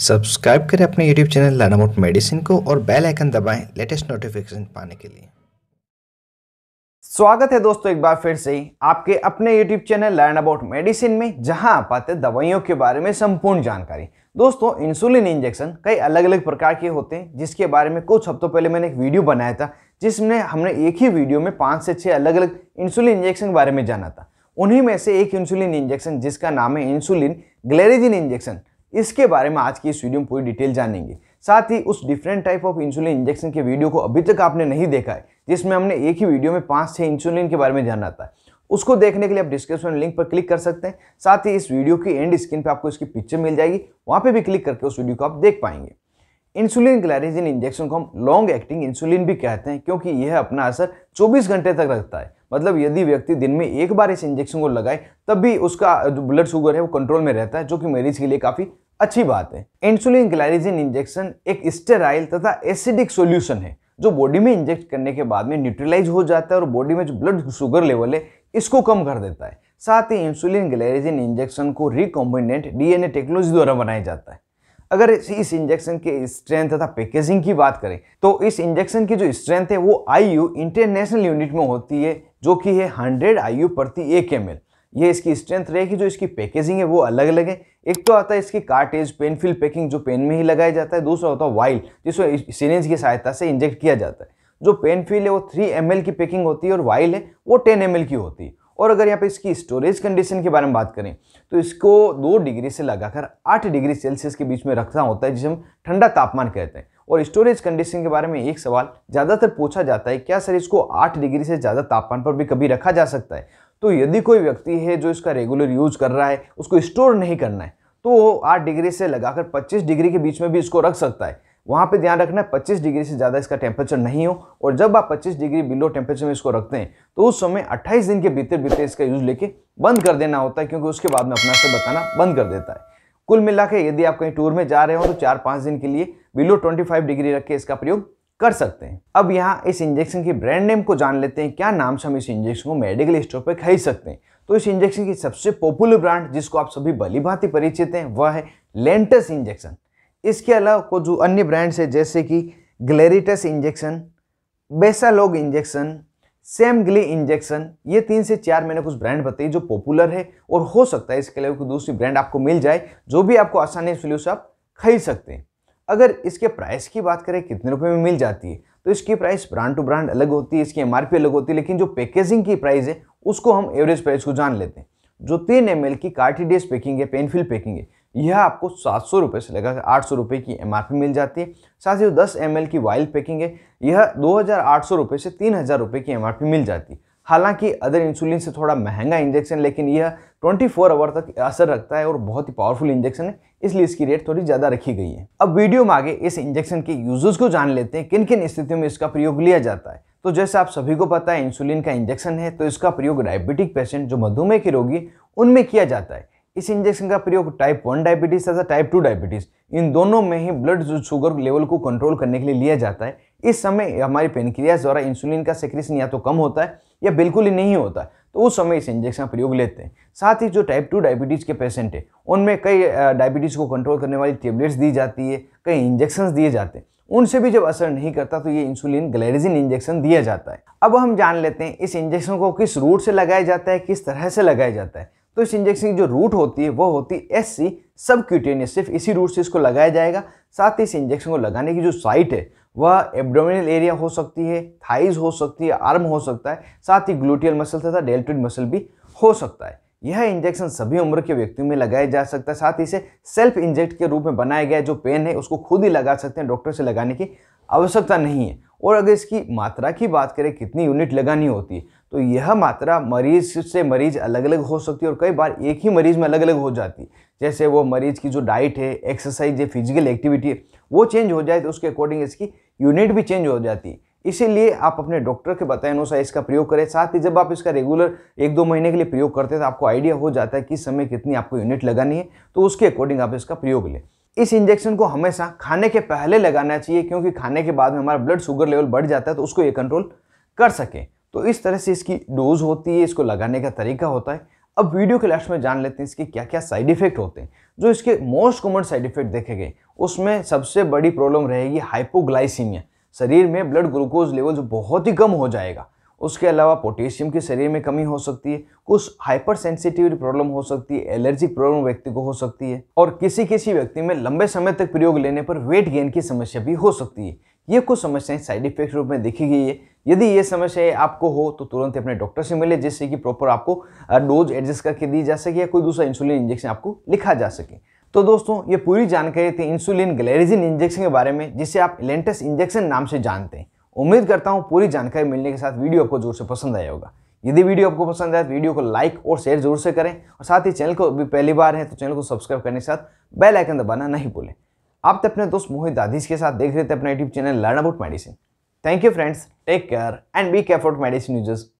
subscribe करें अपने YouTube channel लानामोट medicine को और बेल आइकन दबाएं लेटेस्ट नोटिफिकेशन पाने के लिए स्वागत है दोस्तों एक बार फिर से आपके अपने YouTube channel learn about medicine में जहां आप आते दवाइयों के बारे में संपूर्ण जानकारी दोस्तों इंसुलिन इंजेक्शन कई अलग अलग प्रकार के होते हैं जिसके बारे में कुछ हफ्तों पहले मैंने एक वीडियो बनाया था जिसमें हमने एक ही वीडियो में पाँच से छः अलग अलग इंसुलिन इंजेक्शन के बारे में जाना था उन्हीं में से एक इंसुलिन इंजेक्शन जिसका नाम है इंसुलिन ग्लेरिजिन इंजेक्शन इसके बारे में आज की इस वीडियो में पूरी डिटेल जानेंगे साथ ही उस different type of insulin injection के वीडियो को अभी तक आपने नहीं देखा है जिसमें हमने एक ही वीडियो में पाँच छः इंसुलिन के बारे में जाना था उसको देखने के लिए आप डिस्क्रिप्शन लिंक पर क्लिक कर सकते हैं साथ ही इस वीडियो की एंड स्क्रीन पर आपको इसकी पिक्चर मिल जाएगी वहाँ पर भी क्लिक करके उस वीडियो को आप देख पाएंगे इंसुलिन ग्लाइरिजिन इंजेक्शन को हम लॉन्ग एक्टिंग इंसुलिन भी कहते हैं क्योंकि यह अपना असर 24 घंटे तक रखता है मतलब यदि व्यक्ति दिन में एक बार इस इंजेक्शन को लगाए तब भी उसका जो ब्लड शुगर है वो कंट्रोल में रहता है जो कि मरीज के लिए काफ़ी अच्छी बात है इंसुलिन ग्लाइरिजिन इंजेक्शन एक स्टेराइल तथा एसिडिक सोल्यूशन है जो बॉडी में इंजेक्ट करने के बाद में न्यूट्रलाइज हो जाता है और बॉडी में जो ब्लड शुगर लेवल है इसको कम कर देता है साथ ही इंसुलिन ग्लाइरिजिन इंजेक्शन को रिकॉम्बिनेंट डीएनए टेक्नोलॉजी द्वारा बनाया जाता है अगर इस इंजेक्शन के स्ट्रेंथ तथा पैकेजिंग की बात करें तो इस इंजेक्शन की जो स्ट्रेंथ है वो आईयू इंटरनेशनल यूनिट में होती है जो कि है 100 आईयू प्रति एक एम ये इसकी स्ट्रेंथ रहेगी जो इसकी पैकेजिंग है वो अलग अलग है एक तो आता है इसकी कार्टेज पेनफिल पैकिंग जो पेन में ही लगाया जाता है दूसरा होता है वाइल जिसको सीरेंज की सहायता से इंजेक्ट किया जाता है जो पेनफिल है वो थ्री एम की पैकिंग होती है और वाइल है वो टेन एम की होती है और अगर यहाँ पे इसकी स्टोरेज कंडीशन के बारे में बात करें तो इसको दो डिग्री से लगाकर आठ डिग्री सेल्सियस के बीच में रखना होता है जिसे हम ठंडा तापमान कहते हैं और स्टोरेज कंडीशन के बारे में एक सवाल ज़्यादातर पूछा जाता है क्या सर इसको आठ डिग्री से ज़्यादा तापमान पर भी कभी रखा जा सकता है तो यदि कोई व्यक्ति है जो इसका रेगुलर यूज कर रहा है उसको स्टोर नहीं करना है तो वो आठ डिग्री से लगाकर पच्चीस डिग्री के बीच में भी इसको रख सकता है वहाँ पे ध्यान रखना है 25 डिग्री से ज़्यादा इसका टेम्परेचर नहीं हो और जब आप 25 डिग्री बिलो टेम्परेचर में इसको रखते हैं तो उस समय 28 दिन के भीतर भीतर इसका यूज़ लेके बंद कर देना होता है क्योंकि उसके बाद में अपना से बताना बंद कर देता है कुल मिला के यदि आप कहीं टूर में जा रहे हो तो चार पाँच दिन के लिए बिलो ट्वेंटी डिग्री रख के इसका प्रयोग कर सकते हैं अब यहाँ इस इंजेक्शन की ब्रांड नेम को जान लेते हैं क्या नाम से हम इस इंजेक्शन को मेडिकल स्टोर पर खरीद सकते हैं तो इस इंजेक्शन की सबसे पॉपुलर ब्रांड जिसको आप सभी भली भांति परिचित हैं वह है लेंटस इंजेक्शन इसके अलावा को जो अन्य ब्रांड्स है जैसे कि Glaritus injection Basalog injection Semglee injection ये तीन से चार मैंने कुछ ब्रांड बताई जो पॉपुलर है और हो सकता है इसके अलावा कोई दूसरी ब्रांड आपको मिल जाए जो भी आपको आसानी से आप खरीद सकते हैं अगर इसके प्राइस की बात करें कितने रुपए में मिल जाती है तो इसकी प्राइस ब्रांड टू ब्रांड अलग होती है इसकी एम अलग होती है लेकिन जो पैकेजिंग की प्राइस है उसको हम एवरेज प्राइस को जान लेते हैं जो तीन एम की कार्टिडेज पैकिंग है पेनफिल पैकिंग है यह आपको सात सौ रुपये से लगा आठ सौ रुपये की एम मिल जाती है साथ ही दस एम की वाइल पैकिंग है यह दो हज़ार आठ सौ रुपये से तीन हज़ार रुपये की एम मिल जाती है हालांकि अदर इंसुलिन से थोड़ा महंगा इंजेक्शन लेकिन यह 24 आवर तक असर रखता है और बहुत ही पावरफुल इंजेक्शन है इसलिए इसकी रेट थोड़ी ज़्यादा रखी गई है अब वीडियो में आगे इस इंजेक्शन के यूजर्स को जान लेते हैं किन किन स्थितियों में इसका प्रयोग लिया जाता है तो जैसे आप सभी को पता है इंसुलिन का इंजेक्शन है तो इसका प्रयोग डायबिटिक पेशेंट जो मधुमेह के रोगी उनमें किया जाता है इस इंजेक्शन का प्रयोग टाइप वन डायबिटीज़ तथा टाइप टू डायबिटीज़ इन दोनों में ही ब्लड शुगर लेवल को कंट्रोल करने के लिए लिया जाता है इस समय हमारी पेनक्रियाज द्वारा इंसुलिन का सेक्रेशन या तो कम होता है या बिल्कुल ही नहीं होता है तो उस समय इस इंजेक्शन का प्रयोग लेते हैं साथ ही जो टाइप टू डायबिटीज़ के पेशेंट हैं उनमें कई डायबिटीज़ को कंट्रोल करने वाली टेबलेट्स दी जाती है कई इंजेक्शन दिए जाते हैं उनसे भी जब असर नहीं करता तो ये इंसुलिन ग्लैरिजिन इंजेक्शन दिया जाता है अब हम जान लेते हैं इस इंजेक्शन को किस रूट से लगाया जाता है किस तरह से लगाया जाता है तो इस इंजेक्शन की जो रूट होती है वो होती है एस सी सब क्यूटेनियस सिर्फ इसी रूट से इसको लगाया जाएगा साथ ही इस इंजेक्शन को लगाने की जो साइट है वह एब्डोमिनल एरिया हो सकती है थाइज हो सकती है आर्म हो सकता है साथ ही ग्लूटियल मसल तथा डेल्टोइड मसल भी हो सकता है यह इंजेक्शन सभी उम्र के व्यक्तियों में लगाया जा सकता है साथ ही इसे सेल्फ इंजेक्ट के रूप में बनाया गया जो पेन है उसको खुद ही लगा सकते हैं डॉक्टर से लगाने की आवश्यकता नहीं है और अगर इसकी मात्रा की बात करें कितनी यूनिट लगानी होती है तो यह मात्रा मरीज से मरीज अलग अलग हो सकती है और कई बार एक ही मरीज में अलग अलग हो जाती है जैसे वो मरीज की जो डाइट है एक्सरसाइज है फिजिकल एक्टिविटी है वो चेंज हो जाए तो उसके अकॉर्डिंग इसकी यूनिट भी चेंज हो जाती है इसीलिए आप अपने डॉक्टर के बताए अनुसार इसका प्रयोग करें साथ ही जब आप इसका रेगुलर एक दो महीने के लिए प्रयोग करते हैं तो आपको आइडिया हो जाता है किस समय कितनी आपको यूनिट लगानी है तो उसके अकॉर्डिंग आप इसका प्रयोग लें इस इंजेक्शन को हमेशा खाने के पहले लगाना चाहिए क्योंकि खाने के बाद में हमारा ब्लड शुगर लेवल बढ़ जाता है तो उसको ये कंट्रोल कर सकें तो इस तरह से इसकी डोज होती है इसको लगाने का तरीका होता है अब वीडियो के लास्ट में जान लेते हैं इसके क्या क्या साइड इफेक्ट होते हैं जो इसके मोस्ट कॉमन साइड इफेक्ट देखे गए उसमें सबसे बड़ी प्रॉब्लम रहेगी हाइपोग्लाइसीमिया शरीर में ब्लड ग्लूकोज लेवल बहुत ही कम हो जाएगा उसके अलावा पोटेशियम के शरीर में कमी हो सकती है कुछ हाइपर सेंसिटिविटी प्रॉब्लम हो सकती है एलर्जिक प्रॉब्लम व्यक्ति को हो सकती है और किसी किसी व्यक्ति में लंबे समय तक प्रयोग लेने पर वेट गेन की समस्या भी हो सकती है ये कुछ समस्याएं साइड इफेक्ट रूप में देखी गई है यदि ये समस्याएं आपको हो तो तुरंत अपने डॉक्टर से मिले जिससे कि प्रॉपर आपको डोज एडजस्ट करके दी जा सके या कोई दूसरा इंसुलिन इंजेक्शन आपको लिखा जा सके तो दोस्तों ये पूरी जानकारी थी इंसुलिन ग्लेरिजिन इंजेक्शन के बारे में जिसे आप लेंटस इंजेक्शन नाम से जानते हैं उम्मीद करता हूँ पूरी जानकारी मिलने के साथ वीडियो आपको जोर से पसंद आया होगा यदि वीडियो आपको पसंद आए तो वीडियो को लाइक और शेयर जरूर से करें और साथ ही चैनल को अभी पहली बार है तो चैनल को सब्सक्राइब करने के साथ बेल आइकन दबाना नहीं भूलें आप तो अपने दोस्त मोहित दादीज के साथ देख रहे थे अपना YouTube channel learn about medicine thank you friends take care and be for medicine users